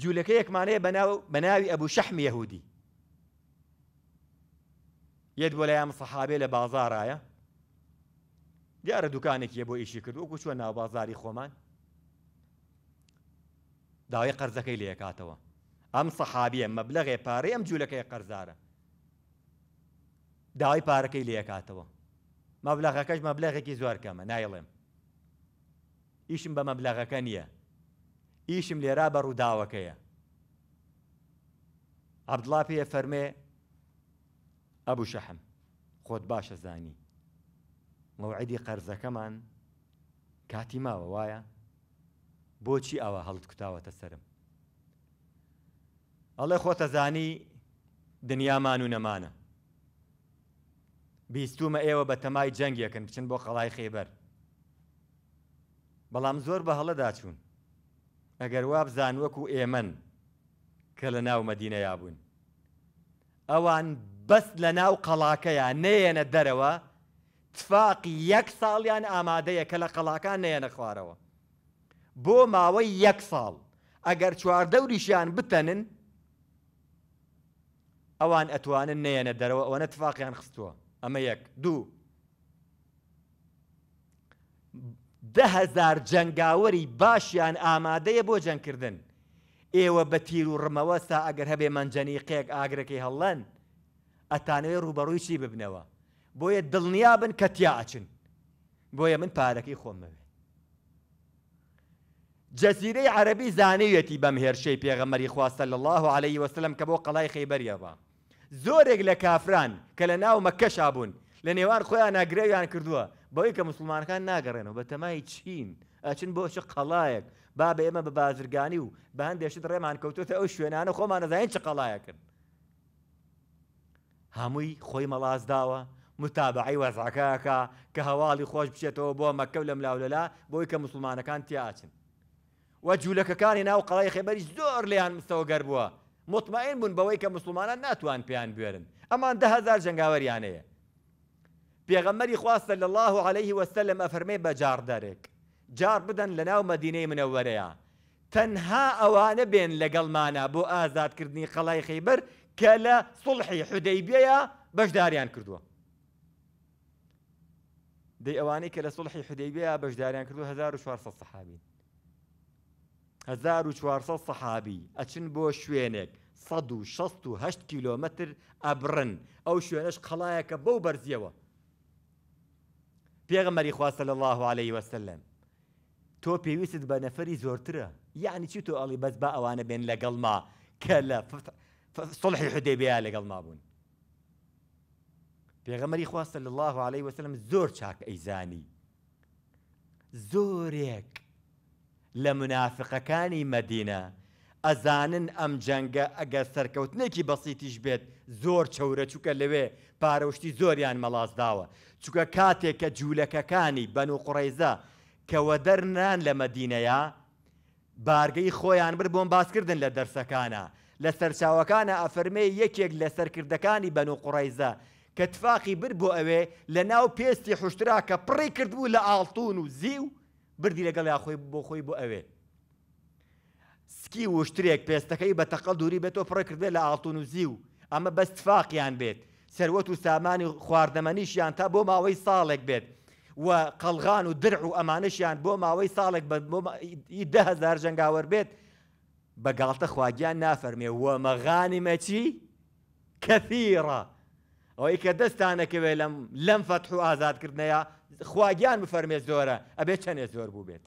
جوولەکە یەکمانەیە بە ناوی ئەبوو شەحم یهودی یەت بۆ لایام سەحابێ لە بازارایە دیارە دوکانێکیە بۆ ئیشی کرد وەکو چوە ناو بازاری خۆمان داوای قەرزەکەی لە یەکاتەوە ئەم سەحابیە مەبلەغێ پارەی ئەم جوولەکەی قەرزارە داوای پارەکەی لە یەکاتەوە مەبلەغەکەش مەبلەغێکی زۆر کەمە نایڵێم ئیشم بە مەبلەغەکە نییە ئیشم لێرا بە ڕووداوەکەیە عبدڵا پێە فەرمێ ئەبوو شەحم خۆت باشە زانی مەوعدی قەرزەکەمان کاتی ماوە وایە بۆچی ئەوە هەڵت کوتاوەتە سرم ئەڵێ خۆتە زانی دنیامان و نەمانە بیستومە ئێوە بە تەمای جەنگیەکەن بچن بۆ خەڵای خێبەر بەڵام زۆر بە هەڵەدا چوون ئەگەر وا بزان وەکو ئێمن کە لە ناو مەدینەیا بوون ئەوان بەس لە ناو قەڵاکەیە نەیەنە دەرەوە تفاقی یەک ساڵیان ئامادەیە کە لە قەڵاکان نەیەنە خوارەوە بۆ ماوەی یەک ساڵ ئەگەر چواردەوریشیان بتەنن ئەوان ئەتوانن نەیەنە دەرەوە ئەوە نەتفاقیان خستووە ئەمە یەک دوو دههزار جنگاوەری باشیان ئامادەیە بۆ جەنگکردن ئێوە بە تیر و ڕمەوە سا ئەگەر هەبێ منجەنیقێک ئاگرەکەی هەڵەن ئەتانەوێت ڕوبەڕووی چی ببنەوە بۆیە دڵنیا بن کە تیاچن بۆیە من پارەکەی خۆمەوێ جەزیرەی عەربی زانەوێتی بەم هێرشەی پێغەمەری خواستە لە الله عليه وسلم کە بۆ قەڵای خەیبەریەوە زۆرێک لە کافران کە لە ناو مەکەشا بوون لە نێوان خۆیان ناگرێویان کردووە بەوەی کە مسلمانەکان ناگەڕێنەوە بە تەمای چین ئەچن بۆشە قەڵایەک با بە ئێمە بە بازرگانی و بە هەندێشت ڕێمان کەوتوتە ئەو شوێنانە خۆمانەزانین چ قەڵایەکن هەمووی خۆی مەڵاز داوە متابعی وەزعکەکە کە هەواڵی خۆش بچێتەوە بۆ مەکەو لەم لاولەلا بۆی کە مسلمانەکان تیاچن وە جوولەکەەکانی ناو قەڵای خێبەری زۆر لیان مستەوەگەر بووە مطمئین بوون بەوەی کە مسلمانان ناتوان پێیان بێرن ئەمان دههزار جنگاوەریانەیە پیغمبری خوا صلی الله علیه و سلم افرمی بجار درک جار بدن لناو مدینه منوره تنها اوان بین لگل مانا بو آزاد کردنی قلای خیبر کلا صلح حدیبیه بجداریان کردو دی اوانه کلا صلح حدیبیه بجداریان کردو هزار و شوار صد صحابی هزار و شوار صد صحابی اچن بو شوینک صد و شست و هشت کیلومتر ابرن او شوینش قلایه که بو برزیوه پێغمەری خواستە لە الله عليه وسلم تۆ پێویست بە نەفری زۆرترە یعنی چی تۆ ئەڵی بەس بە ئەوانە بێن لەگەڵما کە لە سڵحی حدێبیا لەگەڵما بوون پێغەمەری خواستە لە الله عليه وسلم زۆر چاک ئەیزانی زۆرێک لە منافقەکانی مەدینە ئەزانن ئەم جەنگە ئەگەر سەرکەوتنێکی بەسییتیش بێت زۆر چەورە چووکە لەوێ پارەشتی زۆریان مەڵاز داوە چووکە کاتێک کە جوولەکەکانی بەن و قڕێزە کەوە دەرنان لە مەدینەیە بارگەی خۆیان بر بۆم باسکردن لە دەرسەکانە لە سەرچاوەکانە ئەفەرمێ یەکێک لە سەرکردەکانی بەن و قڕێزە کە تفاقی بر بۆ ئەوێ لە ناو پێستی حشترا کە پڕی کردبوو لە ئاڵتون و زی و بردی لەگەڵ یاخۆی بۆ خۆی بۆ ئەوێ سکی وشترێک پێستەکەی بە تەقل دووری بێتۆ پڕکردێت لە ئاڵتون و زی و ئەمە بەستفاقیان بێت سەروەت و سامانی خواردەمەنیشیان تا بۆ ماوەی ساڵێک بێت و قەلغان و درع و ئەمانشیان بۆ ماوەی ساڵێک دههزار جنگاوەر بێت بەگاڵتە خواگیان نافەرمێ وە مەغانی مەچی کەثیڕە ئەوەی کە دەستانەکەوێ لەم لەم فەتح و ئازادکردنەیە خواگیان بفەرمێ زۆرە ئەبێ چەندێ زۆر بوو بێت.